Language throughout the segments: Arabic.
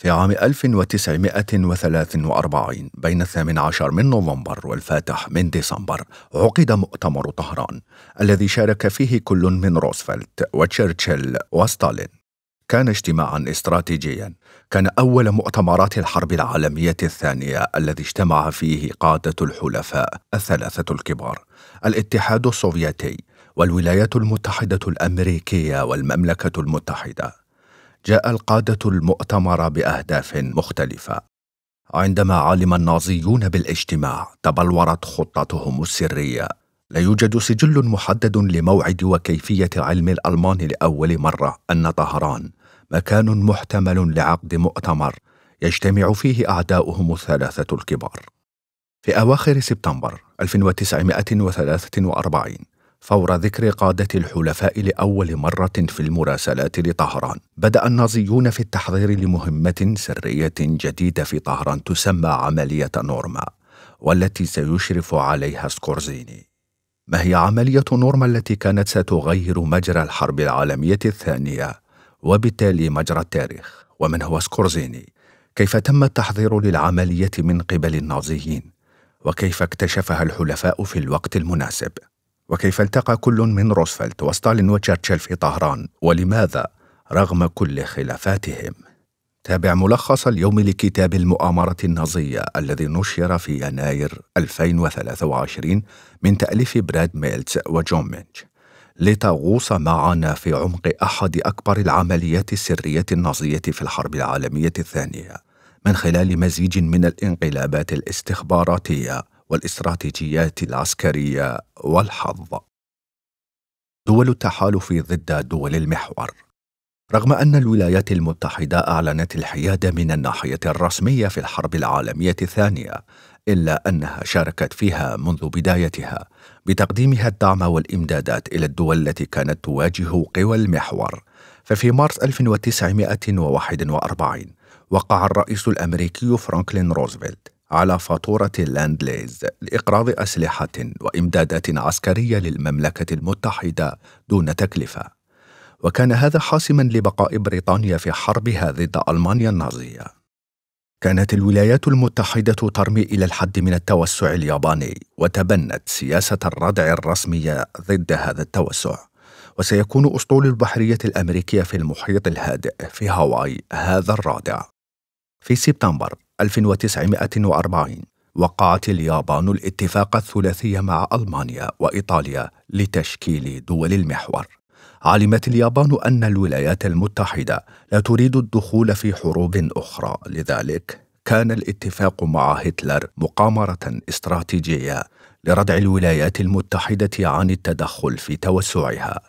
في عام 1943 بين الثامن عشر من نوفمبر والفاتح من ديسمبر عقد مؤتمر طهران الذي شارك فيه كل من روزفلت وتشرشل وستالين كان اجتماعا استراتيجيا كان أول مؤتمرات الحرب العالمية الثانية الذي اجتمع فيه قادة الحلفاء الثلاثة الكبار الاتحاد السوفيتي والولايات المتحدة الأمريكية والمملكة المتحدة جاء القادة المؤتمر بأهداف مختلفة. عندما علم النازيون بالاجتماع، تبلورت خطتهم السرية. لا يوجد سجل محدد لموعد وكيفية علم الألمان لأول مرة أن طهران مكان محتمل لعقد مؤتمر يجتمع فيه أعداؤهم الثلاثة الكبار. في أواخر سبتمبر 1943 فور ذكر قادة الحلفاء لأول مرة في المراسلات لطهران، بدأ النازيون في التحضير لمهمة سرية جديدة في طهران تسمى عملية نورما، والتي سيشرف عليها سكورزيني. ما هي عملية نورما التي كانت ستغير مجرى الحرب العالمية الثانية، وبالتالي مجرى التاريخ، ومن هو سكورزيني؟ كيف تم التحضير للعملية من قبل النازيين؟ وكيف اكتشفها الحلفاء في الوقت المناسب؟ وكيف التقى كل من روزفلت وستالين وتشرشل في طهران ولماذا رغم كل خلافاتهم تابع ملخص اليوم لكتاب المؤامرة النازية الذي نشر في يناير 2023 من تأليف براد ميلتس وجون مينش لتغوص معنا في عمق أحد أكبر العمليات السرية النازية في الحرب العالمية الثانية من خلال مزيج من الانقلابات الاستخباراتية والاستراتيجيات العسكرية والحظ. دول التحالف ضد دول المحور رغم أن الولايات المتحدة أعلنت الحياد من الناحية الرسمية في الحرب العالمية الثانية إلا أنها شاركت فيها منذ بدايتها بتقديمها الدعم والإمدادات إلى الدول التي كانت تواجه قوى المحور ففي مارس 1941 وقع الرئيس الأمريكي فرانكلين روزفلت على فاتورة اللاندليز لإقراض أسلحة وإمدادات عسكرية للمملكة المتحدة دون تكلفة وكان هذا حاسما لبقاء بريطانيا في حربها ضد ألمانيا النازية كانت الولايات المتحدة ترمي إلى الحد من التوسع الياباني وتبنت سياسة الردع الرسمية ضد هذا التوسع وسيكون أسطول البحرية الأمريكية في المحيط الهادئ في هاواي هذا الرادع في سبتمبر 1940 وقعت اليابان الاتفاق الثلاثي مع ألمانيا وإيطاليا لتشكيل دول المحور. علمت اليابان أن الولايات المتحدة لا تريد الدخول في حروب أخرى، لذلك كان الاتفاق مع هتلر مقامرة استراتيجية لردع الولايات المتحدة عن التدخل في توسعها.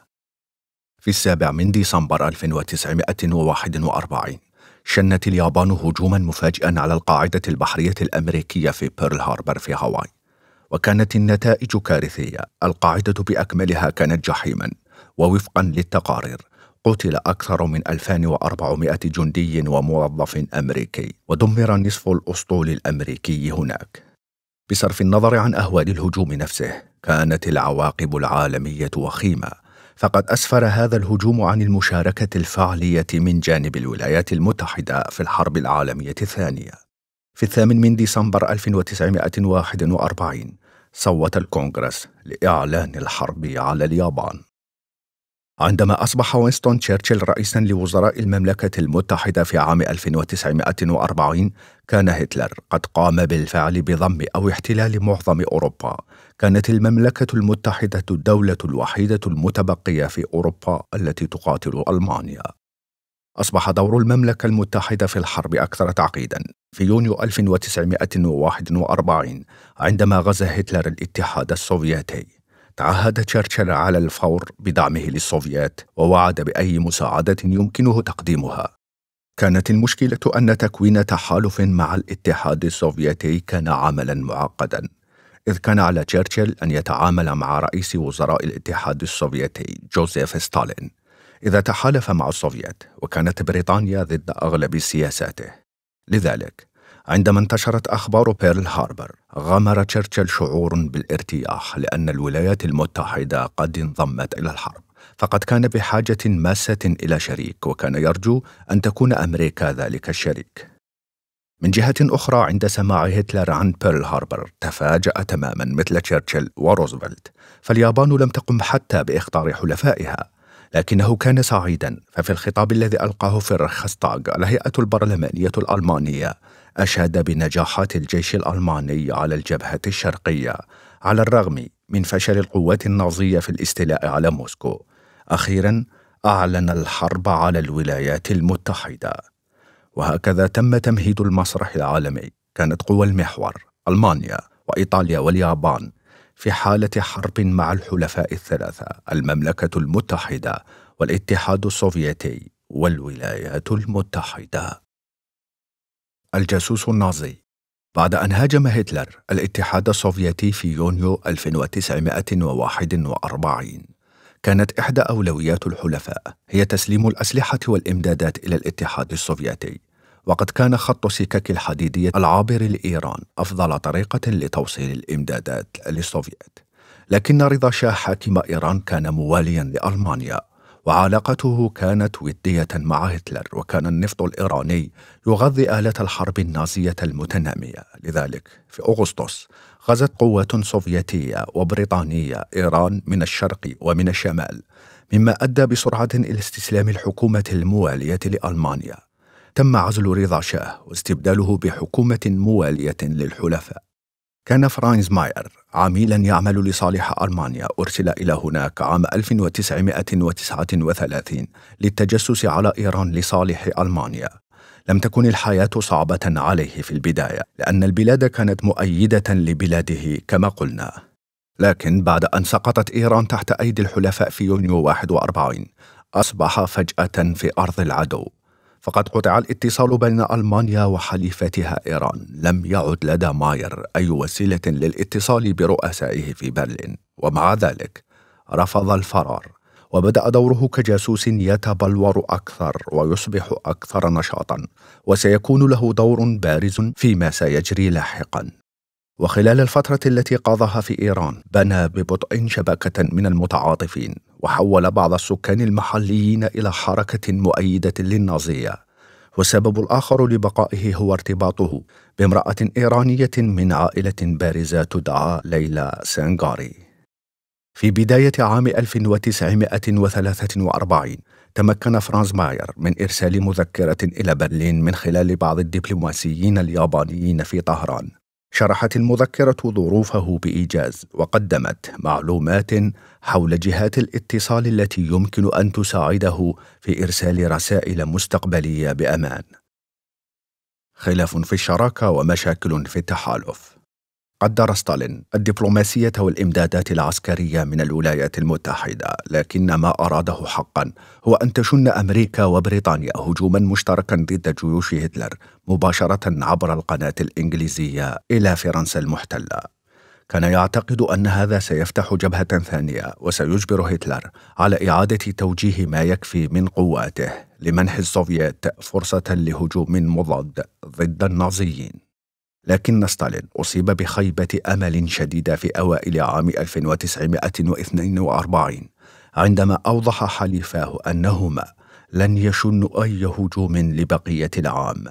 في السابع من ديسمبر 1941 شنت اليابان هجوما مفاجئا على القاعدة البحرية الأمريكية في بيرل هاربر في هاواي وكانت النتائج كارثية القاعدة بأكملها كانت جحيما ووفقا للتقارير قتل أكثر من 2400 جندي وموظف أمريكي ودمر نصف الأسطول الأمريكي هناك بصرف النظر عن أهوال الهجوم نفسه كانت العواقب العالمية وخيمة فقد أسفر هذا الهجوم عن المشاركة الفعلية من جانب الولايات المتحدة في الحرب العالمية الثانية. في الثامن من ديسمبر 1941 صوت الكونغرس لإعلان الحرب على اليابان. عندما أصبح وينستون تشرشل رئيسا لوزراء المملكة المتحدة في عام 1940 كان هتلر قد قام بالفعل بضم أو احتلال معظم أوروبا كانت المملكة المتحدة الدولة الوحيدة المتبقية في أوروبا التي تقاتل ألمانيا. أصبح دور المملكة المتحدة في الحرب أكثر تعقيدًا في يونيو 1941 عندما غزا هتلر الاتحاد السوفيتي. تعهد تشرشل على الفور بدعمه للسوفيات ووعد بأي مساعدة يمكنه تقديمها. كانت المشكلة أن تكوين تحالف مع الاتحاد السوفيتي كان عملًا معقدًا إذ كان على تشرشل أن يتعامل مع رئيس وزراء الاتحاد السوفيتي جوزيف ستالين إذا تحالف مع السوفيت وكانت بريطانيا ضد أغلب سياساته لذلك عندما انتشرت أخبار بيرل هاربر غمر تشرشل شعور بالارتياح لأن الولايات المتحدة قد انضمت إلى الحرب فقد كان بحاجة ماسة إلى شريك وكان يرجو أن تكون أمريكا ذلك الشريك من جهة أخرى عند سماع هتلر عن بيرل هاربر تفاجأ تماما مثل تشرشل وروزفلت فاليابان لم تقم حتى بإخطار حلفائها لكنه كان سعيدا ففي الخطاب الذي ألقاه في الرخستاغ الهيئة البرلمانية الألمانية أشاد بنجاحات الجيش الألماني على الجبهة الشرقية على الرغم من فشل القوات النازية في الاستيلاء على موسكو أخيرا أعلن الحرب على الولايات المتحدة وهكذا تم تمهيد المسرح العالمي كانت قوى المحور ألمانيا وإيطاليا واليابان في حالة حرب مع الحلفاء الثلاثة المملكة المتحدة والاتحاد السوفيتي والولايات المتحدة الجاسوس النازي بعد أن هاجم هتلر الاتحاد السوفيتي في يونيو 1941 كانت إحدى أولويات الحلفاء هي تسليم الأسلحة والإمدادات إلى الاتحاد السوفيتي وقد كان خط سكك الحديدية العابر لإيران أفضل طريقة لتوصيل الإمدادات للسوفيت لكن رضا شاه حاكم إيران كان مواليا لألمانيا وعلاقته كانت ودية مع هتلر وكان النفط الإيراني يغذي آلة الحرب النازية المتنامية لذلك في أغسطس غزت قوات سوفيتية وبريطانية إيران من الشرق ومن الشمال مما أدى بسرعة إلى استسلام الحكومة الموالية لألمانيا تم عزل رضا شاه واستبداله بحكومة موالية للحلفاء كان فرانز ماير عميلا يعمل لصالح ألمانيا أرسل إلى هناك عام 1939 للتجسس على إيران لصالح ألمانيا لم تكن الحياة صعبة عليه في البداية لأن البلاد كانت مؤيدة لبلاده كما قلنا لكن بعد أن سقطت إيران تحت أيدي الحلفاء في يونيو 41 أصبح فجأة في أرض العدو فقد قطع الاتصال بين ألمانيا وحليفتها إيران لم يعد لدى ماير أي وسيلة للاتصال برؤسائه في برلين ومع ذلك رفض الفرار وبدأ دوره كجاسوس يتبلور أكثر ويصبح أكثر نشاطا وسيكون له دور بارز فيما سيجري لاحقا وخلال الفترة التي قضاها في إيران بنى ببطء شبكة من المتعاطفين وحول بعض السكان المحليين إلى حركة مؤيدة للنازية والسبب الآخر لبقائه هو ارتباطه بامرأة إيرانية من عائلة بارزة تدعى ليلى سانغاري في بداية عام 1943 تمكن فرانز ماير من إرسال مذكرة إلى برلين من خلال بعض الدبلوماسيين اليابانيين في طهران شرحت المذكرة ظروفه بإيجاز وقدمت معلومات حول جهات الاتصال التي يمكن أن تساعده في إرسال رسائل مستقبلية بأمان. خلاف في الشراكة ومشاكل في التحالف قدر ستالين الدبلوماسية والإمدادات العسكرية من الولايات المتحدة، لكن ما أراده حقا هو أن تشن أمريكا وبريطانيا هجوما مشتركا ضد جيوش هتلر مباشرة عبر القناة الإنجليزية إلى فرنسا المحتلة. كان يعتقد أن هذا سيفتح جبهة ثانية وسيجبر هتلر على إعادة توجيه ما يكفي من قواته لمنح السوفييت فرصة لهجوم مضاد ضد النازيين. لكن ستالين أصيب بخيبة أمل شديدة في أوائل عام 1942 عندما أوضح حليفاه أنهما لن يشن أي هجوم لبقية العام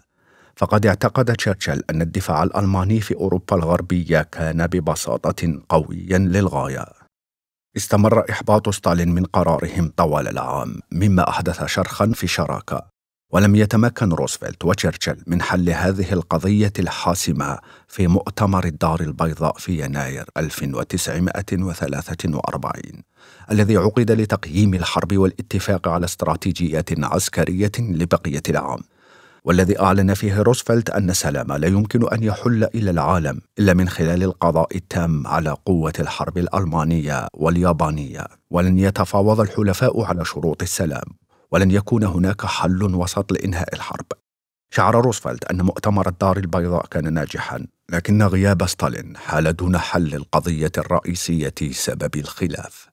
فقد اعتقد تشرشل أن الدفاع الألماني في أوروبا الغربية كان ببساطة قويا للغاية استمر إحباط ستالين من قرارهم طوال العام مما أحدث شرخا في الشراكة ولم يتمكن روزفلت وتشرشل من حل هذه القضية الحاسمة في مؤتمر الدار البيضاء في يناير 1943 الذي عقد لتقييم الحرب والاتفاق على استراتيجيات عسكرية لبقية العام والذي أعلن فيه روزفلت أن السلام لا يمكن أن يحل إلى العالم إلا من خلال القضاء التام على قوة الحرب الألمانية واليابانية ولن يتفاوض الحلفاء على شروط السلام ولن يكون هناك حل وسط لإنهاء الحرب. شعر روزفلت أن مؤتمر الدار البيضاء كان ناجحا، لكن غياب ستالين حال دون حل القضية الرئيسية سبب الخلاف.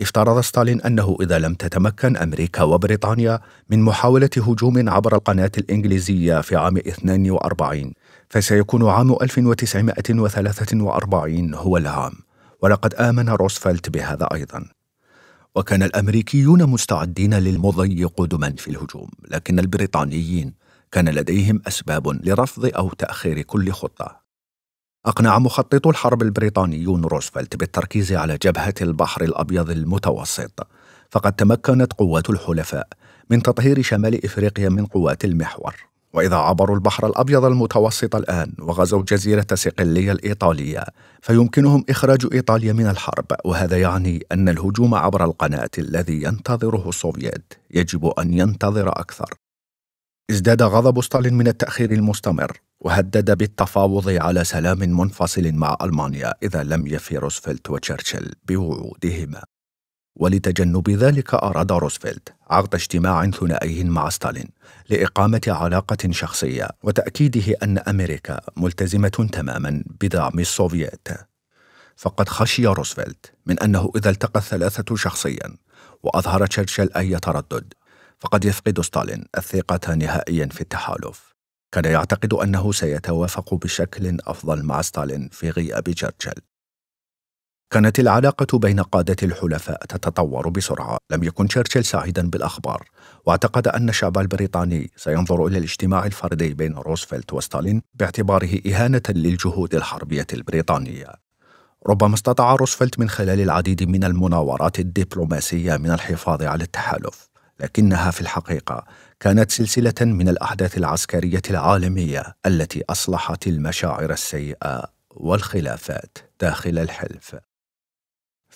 افترض ستالين أنه إذا لم تتمكن أمريكا وبريطانيا من محاولة هجوم عبر القناة الإنجليزية في عام 42 فسيكون عام 1943 هو العام ولقد آمن روزفلت بهذا أيضا وكان الامريكيون مستعدين للمضي قدما في الهجوم لكن البريطانيين كان لديهم اسباب لرفض او تاخير كل خطه اقنع مخططو الحرب البريطانيون روزفلت بالتركيز على جبهه البحر الابيض المتوسط فقد تمكنت قوات الحلفاء من تطهير شمال افريقيا من قوات المحور وإذا عبروا البحر الأبيض المتوسط الآن وغزوا جزيرة سقلية الإيطالية فيمكنهم إخراج إيطاليا من الحرب وهذا يعني أن الهجوم عبر القناة الذي ينتظره السوفييت يجب أن ينتظر أكثر ازداد غضب ستالين من التأخير المستمر وهدد بالتفاوض على سلام منفصل مع ألمانيا إذا لم يفي روزفلت وتشرشل بوعودهما ولتجنب ذلك أراد روزفلت عقد اجتماع ثنائي مع ستالين لإقامة علاقة شخصية وتأكيده أن أمريكا ملتزمة تماما بدعم السوفييت فقد خشي روزفلت من أنه إذا التقى الثلاثة شخصيا وأظهر تشرشل أي تردد فقد يفقد ستالين الثقة نهائيا في التحالف كان يعتقد أنه سيتوافق بشكل أفضل مع ستالين في غياب تشرشل كانت العلاقة بين قادة الحلفاء تتطور بسرعة، لم يكن تشرشل سعيدا بالأخبار، واعتقد أن الشعب البريطاني سينظر إلى الاجتماع الفردي بين روزفلت وستالين باعتباره إهانة للجهود الحربية البريطانية. ربما استطاع روزفلت من خلال العديد من المناورات الدبلوماسية من الحفاظ على التحالف، لكنها في الحقيقة كانت سلسلة من الأحداث العسكرية العالمية التي أصلحت المشاعر السيئة والخلافات داخل الحلف.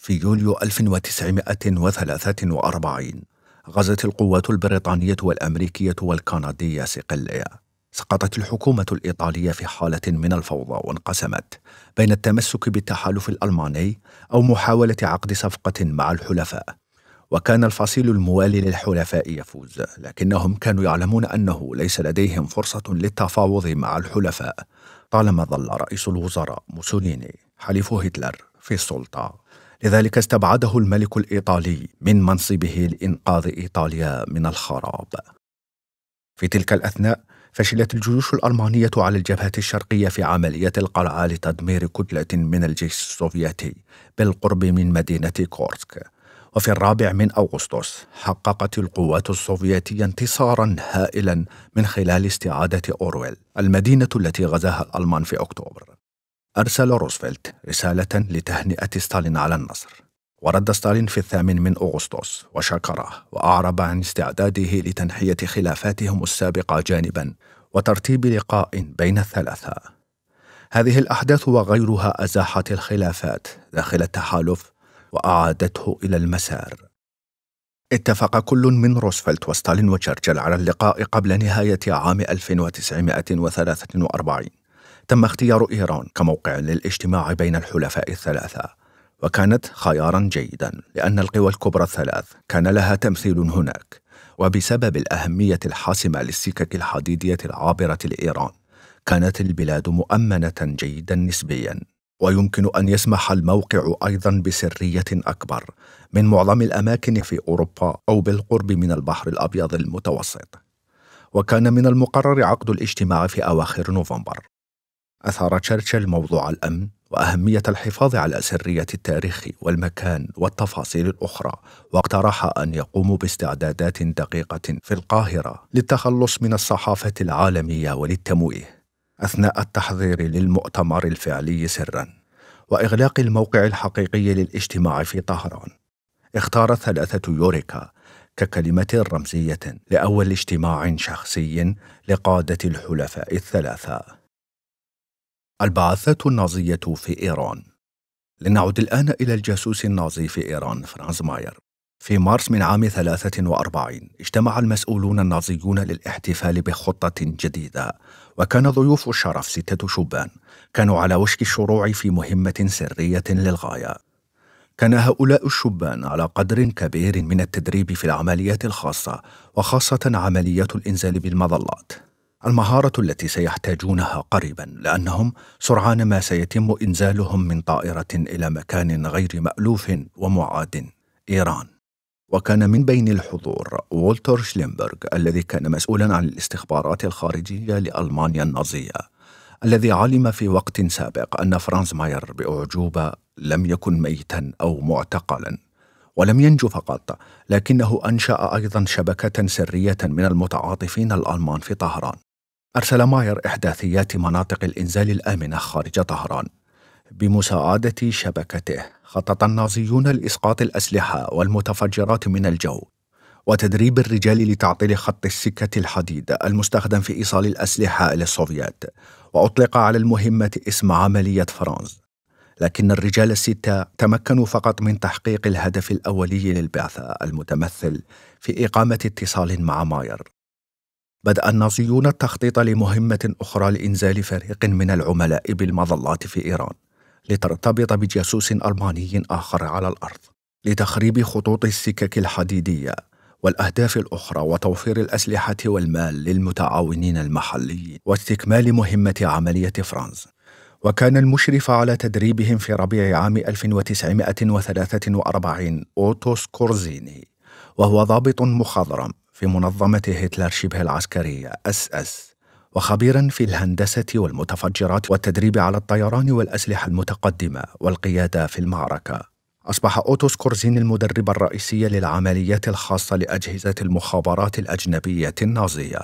في يوليو 1943 غزت القوات البريطانية والأمريكية والكندية صقلية سقطت الحكومة الإيطالية في حالة من الفوضى وانقسمت بين التمسك بالتحالف الألماني أو محاولة عقد صفقة مع الحلفاء وكان الفصيل الموالي للحلفاء يفوز لكنهم كانوا يعلمون أنه ليس لديهم فرصة للتفاوض مع الحلفاء طالما ظل رئيس الوزراء موسوليني حليف هتلر في السلطة لذلك استبعده الملك الإيطالي من منصبه لإنقاذ إيطاليا من الخراب في تلك الأثناء فشلت الجيوش الألمانية على الجبهة الشرقية في عملية القلعة لتدمير كتلة من الجيش السوفيتي بالقرب من مدينة كورسك وفي الرابع من أغسطس حققت القوات السوفيتية انتصارا هائلا من خلال استعادة أورويل المدينة التي غزاها الألمان في أكتوبر أرسل روزفلت رسالة لتهنئة ستالين على النصر ورد ستالين في الثامن من أغسطس وشكره وأعرب عن استعداده لتنحية خلافاتهم السابقة جانبا وترتيب لقاء بين الثلاثة هذه الأحداث وغيرها أزاحت الخلافات داخل التحالف وأعادته إلى المسار اتفق كل من روزفلت وستالين وتشرشل على اللقاء قبل نهاية عام 1943 تم اختيار إيران كموقع للاجتماع بين الحلفاء الثلاثة وكانت خيارا جيدا لأن القوى الكبرى الثلاث كان لها تمثيل هناك وبسبب الأهمية الحاسمة للسكك الحديدية العابرة لإيران كانت البلاد مؤمنة جيدا نسبيا ويمكن أن يسمح الموقع أيضا بسرية أكبر من معظم الأماكن في أوروبا أو بالقرب من البحر الأبيض المتوسط وكان من المقرر عقد الاجتماع في أواخر نوفمبر أثار تشرشل موضوع الأمن وأهمية الحفاظ على سرية التاريخ والمكان والتفاصيل الأخرى واقترح أن يقوموا باستعدادات دقيقة في القاهرة للتخلص من الصحافة العالمية وللتمويه أثناء التحضير للمؤتمر الفعلي سرا وإغلاق الموقع الحقيقي للاجتماع في طهران اختار ثلاثة يوريكا ككلمة رمزية لأول اجتماع شخصي لقادة الحلفاء الثلاثة البعثات النازية في إيران لنعود الآن إلى الجاسوس النازي في إيران فرانز ماير في مارس من عام 43 اجتمع المسؤولون النازيون للاحتفال بخطة جديدة وكان ضيوف الشرف ستة شبان كانوا على وشك الشروع في مهمة سرية للغاية كان هؤلاء الشبان على قدر كبير من التدريب في العمليات الخاصة وخاصة عمليات الإنزال بالمظلات المهارة التي سيحتاجونها قريبا لأنهم سرعان ما سيتم إنزالهم من طائرة إلى مكان غير مألوف ومعاد إيران وكان من بين الحضور وولتر شليمبرغ الذي كان مسؤولا عن الاستخبارات الخارجية لألمانيا النازية الذي علم في وقت سابق أن فرانز ماير بأعجوبة لم يكن ميتا أو معتقلا ولم ينجو فقط لكنه أنشأ أيضا شبكة سرية من المتعاطفين الألمان في طهران أرسل ماير إحداثيات مناطق الإنزال الآمنة خارج طهران بمساعدة شبكته خطط النازيون لإسقاط الأسلحة والمتفجرات من الجو وتدريب الرجال لتعطيل خط السكة الحديد المستخدم في إيصال الأسلحة السوفيات وأطلق على المهمة اسم عملية فرانز لكن الرجال الستة تمكنوا فقط من تحقيق الهدف الأولي للبعثة المتمثل في إقامة اتصال مع ماير بدأ النازيون التخطيط لمهمة أخرى لإنزال فريق من العملاء بالمظلات في إيران لترتبط بجاسوس ألماني آخر على الأرض لتخريب خطوط السكك الحديدية والأهداف الأخرى وتوفير الأسلحة والمال للمتعاونين المحليين واستكمال مهمة عملية فرانز وكان المشرف على تدريبهم في ربيع عام 1943 أوتو سكورزيني وهو ضابط مخضرم في منظمة هتلر شبه العسكرية أس أس وخبيرا في الهندسة والمتفجرات والتدريب على الطيران والأسلحة المتقدمة والقيادة في المعركة أصبح أوتوس كورزين المدرب الرئيسي للعمليات الخاصة لأجهزة المخابرات الأجنبية النازية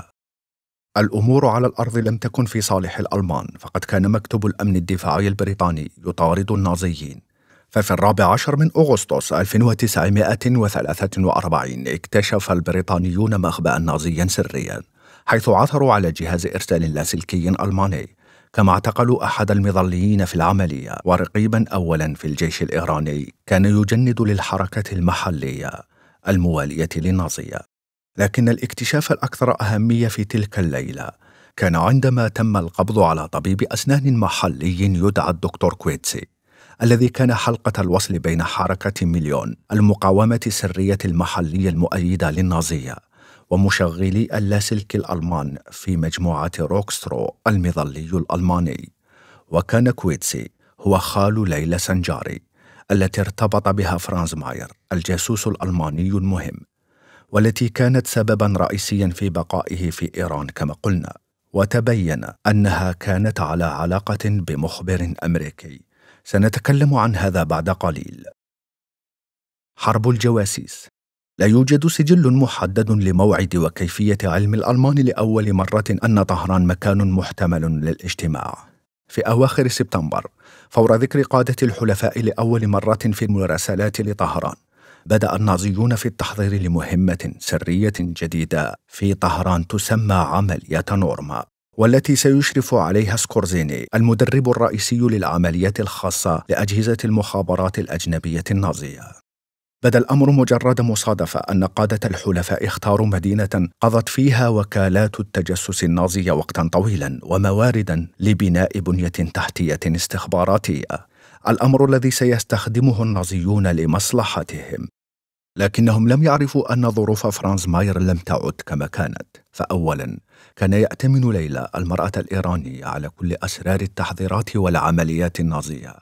الأمور على الأرض لم تكن في صالح الألمان فقد كان مكتب الأمن الدفاعي البريطاني يطارد النازيين ففي الرابع عشر من أغسطس 1943 اكتشف البريطانيون مخبأ نازيا سريا حيث عثروا على جهاز إرسال لاسلكي ألماني كما اعتقلوا أحد المظليين في العملية ورقيبا أولا في الجيش الإيراني كان يجند للحركة المحلية الموالية للنازية لكن الاكتشاف الأكثر أهمية في تلك الليلة كان عندما تم القبض على طبيب أسنان محلي يدعى الدكتور كويتسي الذي كان حلقة الوصل بين حركة مليون المقاومة السرية المحلية المؤيدة للنازية ومشغلي اللاسلكي الألمان في مجموعة روكسترو المظلي الألماني وكان كويتسي هو خال ليلى سنجاري التي ارتبط بها فرانز ماير الجاسوس الألماني المهم والتي كانت سببا رئيسيا في بقائه في إيران كما قلنا وتبين أنها كانت على علاقة بمخبر أمريكي سنتكلم عن هذا بعد قليل حرب الجواسيس لا يوجد سجل محدد لموعد وكيفية علم الألمان لأول مرة أن طهران مكان محتمل للاجتماع في أواخر سبتمبر فور ذكر قادة الحلفاء لأول مرة في المراسلات لطهران بدأ النازيون في التحضير لمهمة سرية جديدة في طهران تسمى عملية نورما والتي سيشرف عليها سكورزيني المدرب الرئيسي للعمليات الخاصة لأجهزة المخابرات الأجنبية النازية. بدا الأمر مجرد مصادفة أن قادة الحلفاء اختاروا مدينة قضت فيها وكالات التجسس النازية وقتا طويلا ومواردا لبناء بنية تحتية استخباراتية الامر الذي سيستخدمه النازيون لمصلحتهم لكنهم لم يعرفوا أن ظروف فرانز ماير لم تعد كما كانت فأولا كان يأتمن ليلى المرأة الإيرانية على كل أسرار التحضيرات والعمليات النازية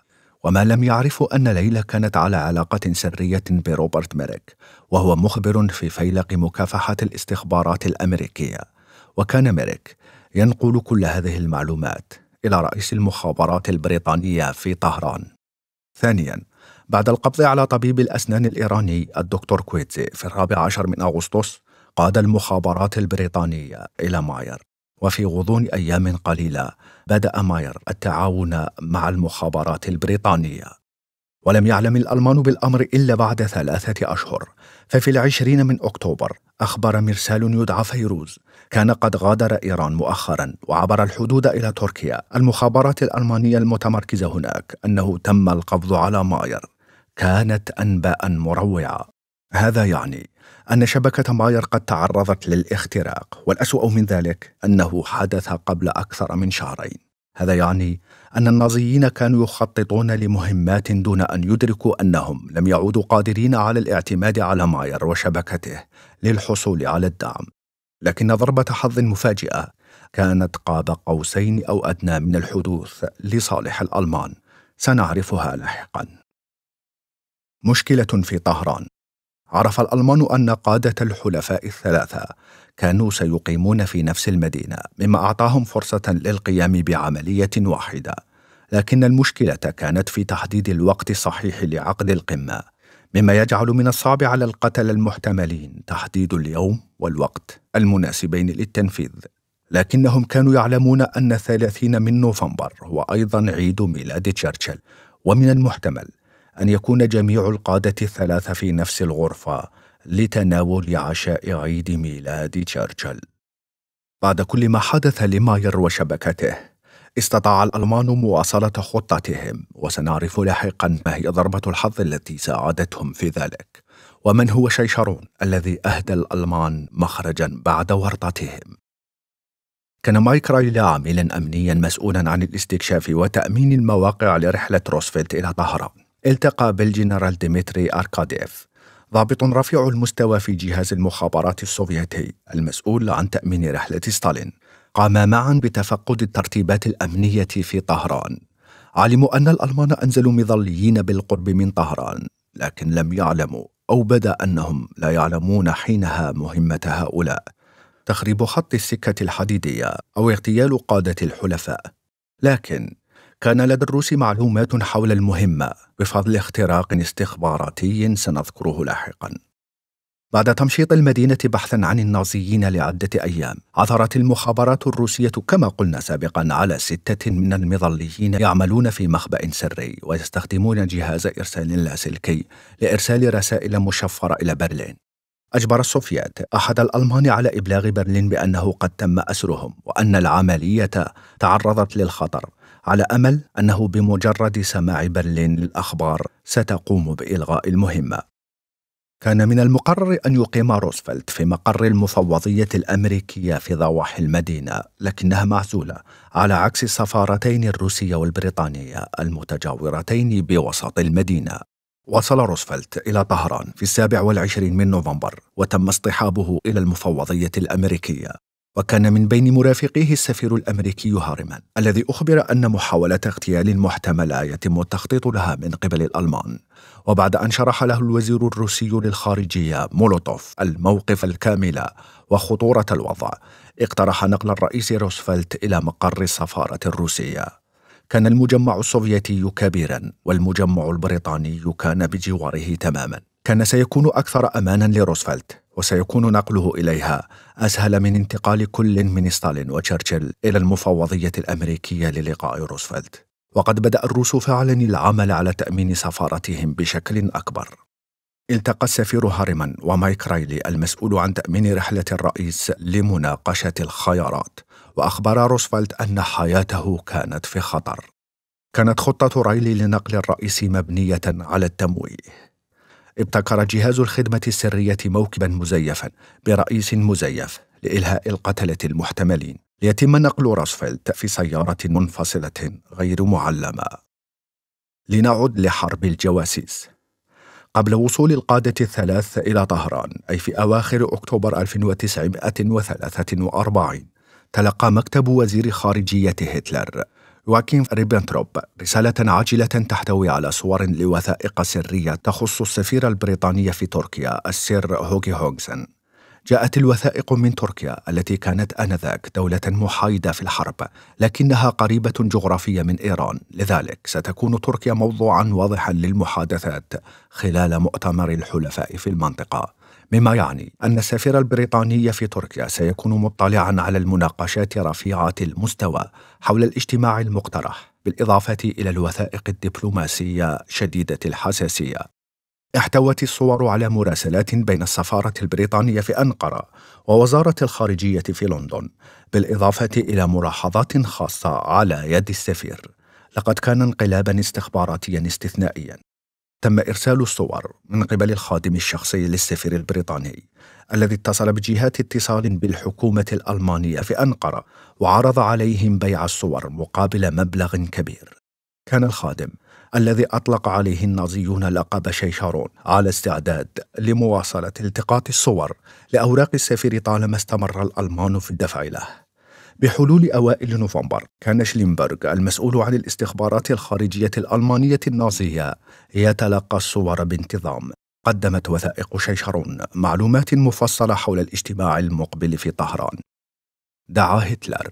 وما لم يعرفوا أن ليلى كانت على علاقة سرية بروبرت ميريك وهو مخبر في فيلق مكافحة الاستخبارات الأمريكية وكان ميريك ينقل كل هذه المعلومات إلى رئيس المخابرات البريطانية في طهران ثانياً بعد القبض على طبيب الأسنان الإيراني الدكتور كويتزي في الرابع عشر من أغسطس قاد المخابرات البريطانية إلى ماير وفي غضون أيام قليلة بدأ ماير التعاون مع المخابرات البريطانية ولم يعلم الألمان بالأمر إلا بعد ثلاثة أشهر ففي العشرين من أكتوبر أخبر مرسال يدعى فيروز كان قد غادر إيران مؤخرا وعبر الحدود إلى تركيا المخابرات الألمانية المتمركزة هناك أنه تم القبض على ماير كانت أنباء مروعة هذا يعني أن شبكة ماير قد تعرضت للاختراق والأسوأ من ذلك أنه حدث قبل أكثر من شهرين هذا يعني أن النازيين كانوا يخططون لمهمات دون أن يدركوا أنهم لم يعودوا قادرين على الاعتماد على ماير وشبكته للحصول على الدعم لكن ضربة حظ مفاجئة كانت قاب قوسين أو أدنى من الحدوث لصالح الألمان سنعرفها لاحقا مشكلة في طهران عرف الألمان أن قادة الحلفاء الثلاثة كانوا سيقيمون في نفس المدينة مما أعطاهم فرصة للقيام بعملية واحدة لكن المشكلة كانت في تحديد الوقت الصحيح لعقد القمة مما يجعل من الصعب على القتلة المحتملين تحديد اليوم والوقت المناسبين للتنفيذ لكنهم كانوا يعلمون أن الثلاثين من نوفمبر هو أيضا عيد ميلاد تشرشل ومن المحتمل أن يكون جميع القادة الثلاثة في نفس الغرفة لتناول عشاء عيد ميلاد تشرشل بعد كل ما حدث لماير وشبكته استطاع الألمان مواصلة خطتهم وسنعرف لاحقا ما هي ضربة الحظ التي ساعدتهم في ذلك ومن هو شيشرون الذي أهدى الألمان مخرجا بعد ورطتهم كان مايك رايلا عاملا أمنيا مسؤولا عن الاستكشاف وتأمين المواقع لرحلة روسفلت إلى طهران التقى بالجنرال ديمتري أركاديف ضابط رفيع المستوى في جهاز المخابرات السوفيتي المسؤول عن تأمين رحلة ستالين قاما معا بتفقد الترتيبات الأمنية في طهران علموا أن الألمان أنزلوا مظليين بالقرب من طهران لكن لم يعلموا أو بدا أنهم لا يعلمون حينها مهمة هؤلاء تخريب خط السكة الحديدية أو اغتيال قادة الحلفاء لكن كان لدى الروس معلومات حول المهمة بفضل اختراق استخباراتي سنذكره لاحقا. بعد تمشيط المدينة بحثا عن النازيين لعدة أيام، عثرت المخابرات الروسية كما قلنا سابقا على ستة من المظليين يعملون في مخبأ سري ويستخدمون جهاز إرسال لاسلكي لإرسال رسائل مشفرة إلى برلين. أجبر السوفيات أحد الألمان على إبلاغ برلين بأنه قد تم أسرهم وأن العملية تعرضت للخطر على امل انه بمجرد سماع برلين للاخبار ستقوم بالغاء المهمه كان من المقرر ان يقيم روزفلت في مقر المفوضيه الامريكيه في ضواحي المدينه لكنها معزوله على عكس السفارتين الروسيه والبريطانيه المتجاورتين بوسط المدينه وصل روزفلت إلى طهران في السابع والعشرين من نوفمبر وتم اصطحابه إلى المفوضية الأمريكية وكان من بين مرافقيه السفير الامريكي هارمان الذي اخبر ان محاولات اغتيال محتمله يتم التخطيط لها من قبل الالمان وبعد ان شرح له الوزير الروسي للخارجيه مولوتوف الموقف الكامل وخطوره الوضع اقترح نقل الرئيس روزفلت الى مقر السفاره الروسيه كان المجمع السوفيتي كبيرا والمجمع البريطاني كان بجواره تماما كان سيكون أكثر أمانا لروزفلت وسيكون نقله إليها أسهل من انتقال كل من ستالين وتشرشل إلى المفوضية الأمريكية للقاء روزفلت وقد بدأ الروس فعلا العمل على تأمين سفارتهم بشكل أكبر التقى السفير هاريمان ومايك رايلي المسؤول عن تأمين رحلة الرئيس لمناقشة الخيارات وأخبر روزفلت أن حياته كانت في خطر كانت خطة رايلي لنقل الرئيس مبنية على التمويه ابتكر جهاز الخدمة السرية موكبا مزيفا برئيس مزيف لإلهاء القتلة المحتملين ليتم نقل روزفلت في سيارة منفصلة غير معلمة لنعد لحرب الجواسيس قبل وصول القادة الثلاث إلى طهران أي في أواخر أكتوبر 1943 تلقى مكتب وزير خارجية هتلر يواكين ريبنتروب رسالة عاجلة تحتوي على صور لوثائق سرية تخص السفيرة البريطانية في تركيا السير هوكي هونغسن جاءت الوثائق من تركيا التي كانت آنذاك دولة محايدة في الحرب لكنها قريبة جغرافية من إيران لذلك ستكون تركيا موضوعا واضحا للمحادثات خلال مؤتمر الحلفاء في المنطقة مما يعني أن السفير البريطاني في تركيا سيكون مطلعا على المناقشات رفيعة المستوى حول الاجتماع المقترح بالإضافة إلى الوثائق الدبلوماسية شديدة الحساسية احتوت الصور على مراسلات بين السفارة البريطانية في أنقرة ووزارة الخارجية في لندن بالإضافة إلى ملاحظات خاصة على يد السفير لقد كان انقلابا استخباراتيا استثنائيا تم إرسال الصور من قبل الخادم الشخصي للسفير البريطاني الذي اتصل بجهات اتصال بالحكومة الألمانية في أنقرة وعرض عليهم بيع الصور مقابل مبلغ كبير كان الخادم الذي أطلق عليه النازيون لقب شيشارون على استعداد لمواصلة التقاط الصور لأوراق السفير طالما استمر الألمان في الدفع له بحلول أوائل نوفمبر كان شليمبرغ المسؤول عن الاستخبارات الخارجية الألمانية النازية يتلقى الصور بانتظام قدمت وثائق شيشرون معلومات مفصلة حول الاجتماع المقبل في طهران دعا هتلر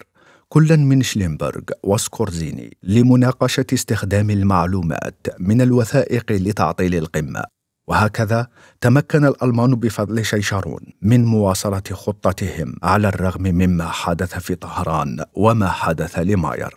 كلا من شليمبرغ وسكورزيني لمناقشة استخدام المعلومات من الوثائق لتعطيل القمة وهكذا تمكن الألمان بفضل شيشارون من مواصلة خطتهم على الرغم مما حدث في طهران وما حدث لماير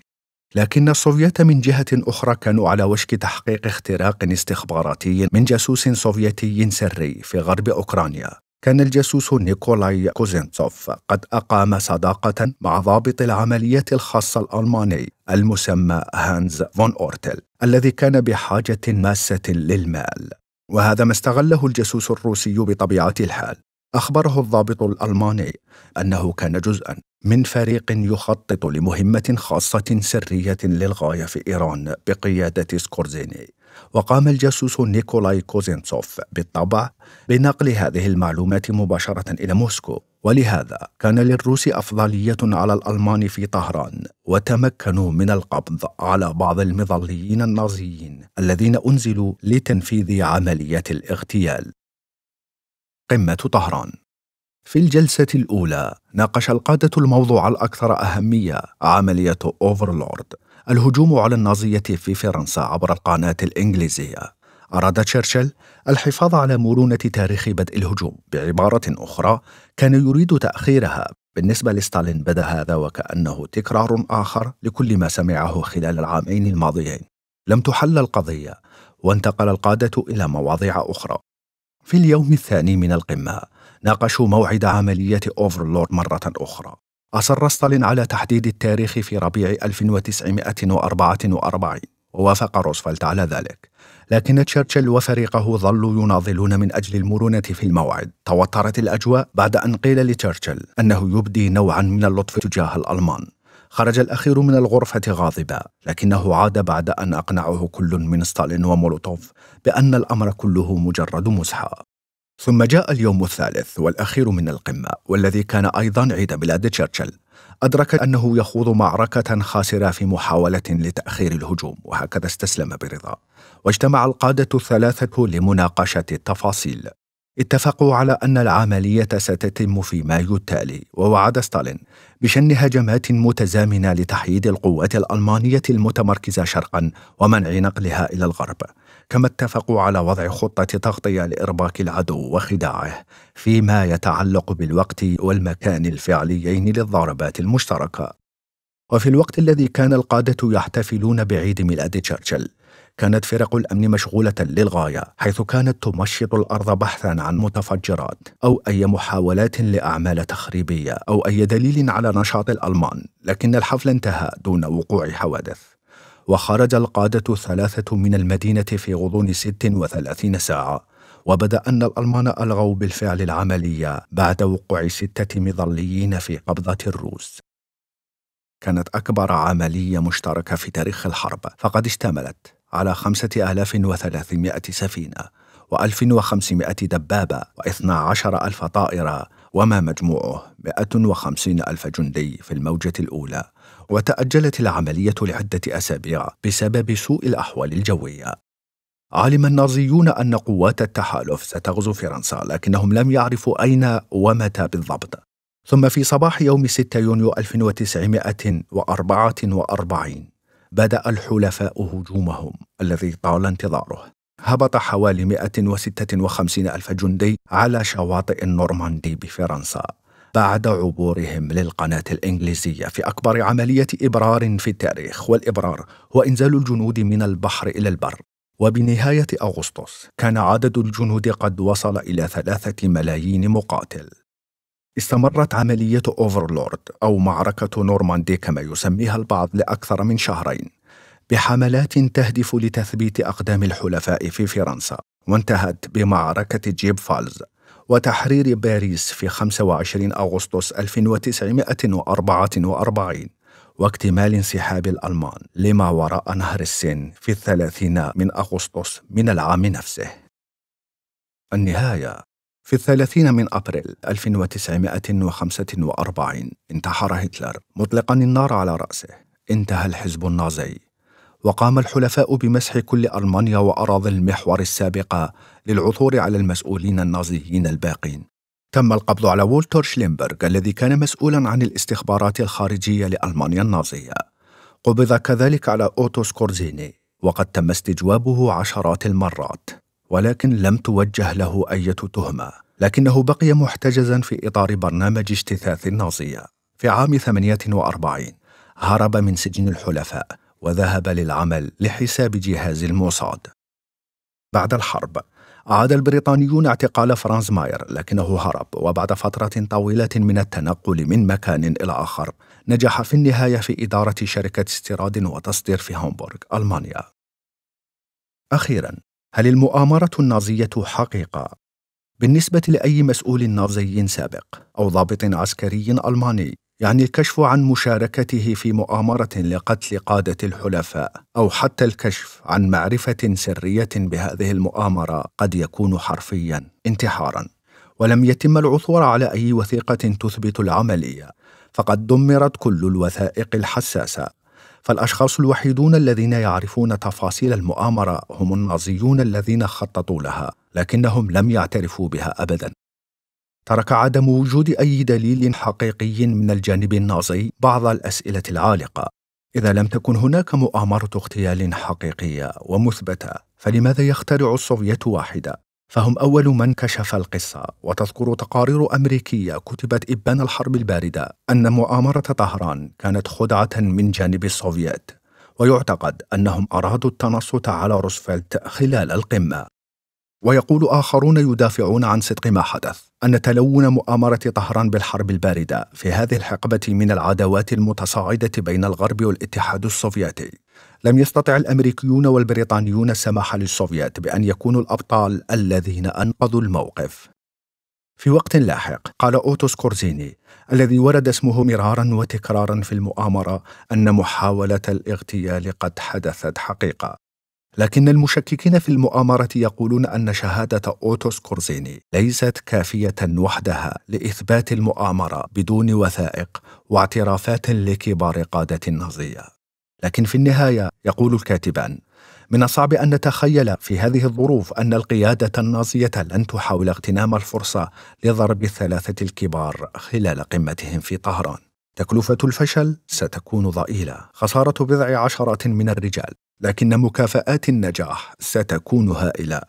لكن السوفيت من جهة أخرى كانوا على وشك تحقيق اختراق استخباراتي من جاسوس سوفيتي سري في غرب أوكرانيا كان الجاسوس نيكولاي كوزينتسوف قد أقام صداقة مع ضابط العمليات الخاصة الألماني المسمى هانز فون أورتل الذي كان بحاجة ماسة للمال وهذا ما استغله الجاسوس الروسي بطبيعة الحال أخبره الضابط الألماني أنه كان جزءا من فريق يخطط لمهمة خاصة سرية للغاية في إيران بقيادة سكورزيني وقام الجاسوس نيكولاي كوزينتسوف بالطبع بنقل هذه المعلومات مباشرة إلى موسكو ولهذا كان للروس أفضلية على الألمان في طهران وتمكنوا من القبض على بعض المظليين النازيين الذين أنزلوا لتنفيذ عملية الاغتيال قمة طهران في الجلسة الأولى ناقش القادة الموضوع الأكثر أهمية عملية أوفرلورد الهجوم على النازية في فرنسا عبر القناة الإنجليزية أراد تشرشل الحفاظ على مرونة تاريخ بدء الهجوم بعبارة أخرى كان يريد تأخيرها بالنسبة لستالين بدا هذا وكأنه تكرار آخر لكل ما سمعه خلال العامين الماضيين لم تحل القضية وانتقل القادة إلى مواضيع أخرى في اليوم الثاني من القمة ناقشوا موعد عملية أوفرلورد مرة أخرى أصر ستالين على تحديد التاريخ في ربيع 1944 ووافق روزفلت على ذلك لكن تشرشل وفريقه ظلوا يناضلون من أجل المرونة في الموعد توترت الأجواء بعد أن قيل لتشرشل أنه يبدي نوعا من اللطف تجاه الألمان خرج الأخير من الغرفة غاضبا لكنه عاد بعد أن أقنعه كل من ستالين ومولوتوف بأن الأمر كله مجرد مزحة ثم جاء اليوم الثالث والأخير من القمة والذي كان أيضا عيد ميلاد تشرشل أدرك أنه يخوض معركة خاسرة في محاولة لتأخير الهجوم وهكذا استسلم برضا واجتمع القادة الثلاثة لمناقشة التفاصيل. اتفقوا على أن العملية ستتم في مايو التالي، ووعد ستالين بشن هجمات متزامنة لتحييد القوات الألمانية المتمركزة شرقًا ومنع نقلها إلى الغرب، كما اتفقوا على وضع خطة تغطية لإرباك العدو وخداعه، فيما يتعلق بالوقت والمكان الفعليين للضربات المشتركة. وفي الوقت الذي كان القادة يحتفلون بعيد ميلاد تشرشل، كانت فرق الأمن مشغولة للغاية حيث كانت تمشط الأرض بحثا عن متفجرات أو أي محاولات لأعمال تخريبية أو أي دليل على نشاط الألمان لكن الحفل انتهى دون وقوع حوادث وخرج القادة الثلاثة من المدينة في غضون 36 ساعة وبدا أن الألمان ألغوا بالفعل العملية بعد وقوع ستة مظليين في قبضة الروس كانت أكبر عملية مشتركة في تاريخ الحرب فقد اشتملت على 5300 سفينة و1500 دبابة و12 ألف طائرة وما مجموعه 150 ألف جندي في الموجة الأولى وتأجلت العملية لعدة أسابيع بسبب سوء الأحوال الجوية علم النازيون أن قوات التحالف ستغزو فرنسا لكنهم لم يعرفوا أين ومتى بالضبط ثم في صباح يوم 6 يونيو 1944 بدأ الحلفاء هجومهم الذي طال انتظاره هبط حوالي 156 ألف جندي على شواطئ النورماندي بفرنسا بعد عبورهم للقناة الإنجليزية في أكبر عملية إبرار في التاريخ والإبرار هو إنزال الجنود من البحر إلى البر وبنهاية أغسطس كان عدد الجنود قد وصل إلى ثلاثة ملايين مقاتل استمرت عملية أوفرلورد أو معركة نورماندي كما يسميها البعض لأكثر من شهرين بحملات تهدف لتثبيت أقدام الحلفاء في فرنسا وانتهت بمعركة جيب فالز وتحرير باريس في 25 أغسطس 1944 واكتمال انسحاب الألمان لما وراء نهر السن في الثلاثين من أغسطس من العام نفسه النهاية في الثلاثين من أبريل 1945 انتحر هتلر مطلقا النار على رأسه انتهى الحزب النازي وقام الحلفاء بمسح كل ألمانيا وأراضي المحور السابقة للعثور على المسؤولين النازيين الباقين تم القبض على وولتر شليمبرغ الذي كان مسؤولا عن الاستخبارات الخارجية لألمانيا النازية قبض كذلك على أوتو سكورزيني وقد تم استجوابه عشرات المرات ولكن لم توجه له أي تهمة لكنه بقي محتجزا في إطار برنامج اجتثاث النازية في عام 48 هرب من سجن الحلفاء وذهب للعمل لحساب جهاز الموساد بعد الحرب أعاد البريطانيون اعتقال فرانز ماير لكنه هرب وبعد فترة طويلة من التنقل من مكان إلى آخر نجح في النهاية في إدارة شركة استيراد وتصدير في هامبورغ ألمانيا أخيرا هل المؤامرة النازية حقيقة؟ بالنسبة لأي مسؤول نازي سابق أو ضابط عسكري ألماني، يعني الكشف عن مشاركته في مؤامرة لقتل قادة الحلفاء، أو حتى الكشف عن معرفة سرية بهذه المؤامرة قد يكون حرفياً انتحاراً. ولم يتم العثور على أي وثيقة تثبت العملية، فقد دمرت كل الوثائق الحساسة فالأشخاص الوحيدون الذين يعرفون تفاصيل المؤامرة هم النازيون الذين خططوا لها لكنهم لم يعترفوا بها أبدا ترك عدم وجود أي دليل حقيقي من الجانب النازي بعض الأسئلة العالقة إذا لم تكن هناك مؤامرة اغتيال حقيقية ومثبتة فلماذا يخترع السوفيت واحدة فهم أول من كشف القصة وتذكر تقارير أمريكية كتبت إبان الحرب الباردة أن مؤامرة طهران كانت خدعة من جانب السوفييت ويعتقد أنهم أرادوا التنصت على روزفلت خلال القمة ويقول آخرون يدافعون عن صدق ما حدث أن تلون مؤامرة طهران بالحرب الباردة في هذه الحقبة من العداوات المتصاعدة بين الغرب والاتحاد السوفيتي لم يستطع الامريكيون والبريطانيون السماح للسوفيت بان يكونوا الابطال الذين انقذوا الموقف. في وقت لاحق قال اوتوس كورزيني الذي ورد اسمه مرارا وتكرارا في المؤامره ان محاوله الاغتيال قد حدثت حقيقه. لكن المشككين في المؤامرة يقولون أن شهادة أوتوس كورزيني ليست كافية وحدها لإثبات المؤامرة بدون وثائق واعترافات لكبار قادة النازيه. لكن في النهايه يقول الكاتبان من الصعب ان نتخيل في هذه الظروف ان القياده النازيه لن تحاول اغتنام الفرصه لضرب الثلاثه الكبار خلال قمتهم في طهران تكلفه الفشل ستكون ضئيله خساره بضع عشرات من الرجال لكن مكافآت النجاح ستكون هائلة.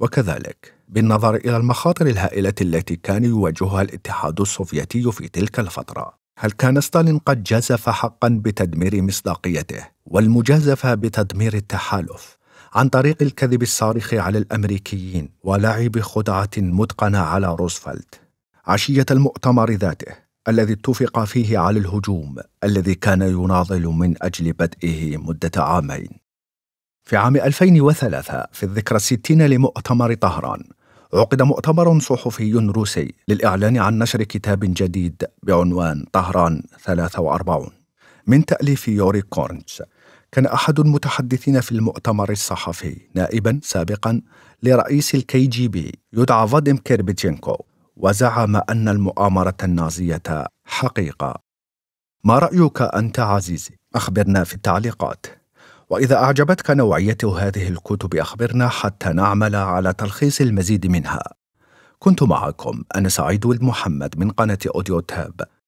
وكذلك بالنظر إلى المخاطر الهائلة التي كان يواجهها الاتحاد السوفيتي في تلك الفترة، هل كان ستالين قد جازف حقا بتدمير مصداقيته والمجازفه بتدمير التحالف عن طريق الكذب الصارخ على الامريكيين ولعب خدعه متقنه على روزفلت عشيه المؤتمر ذاته الذي اتفق فيه على الهجوم الذي كان يناضل من اجل بدئه مده عامين في عام 2003 في الذكرى الستين لمؤتمر طهران عقد مؤتمر صحفي روسي للإعلان عن نشر كتاب جديد بعنوان طهران 43 من تأليف يوري كورنز كان أحد المتحدثين في المؤتمر الصحفي نائبا سابقا لرئيس الكي جي بي يدعى فاديم كيربيتشينكو وزعم أن المؤامرة النازية حقيقة ما رأيك أنت عزيزي؟ أخبرنا في التعليقات وإذا أعجبتك نوعية هذه الكتب أخبرنا حتى نعمل على تلخيص المزيد منها. كنت معكم أنا سعيد ولد محمد من قناة أوديو تاب.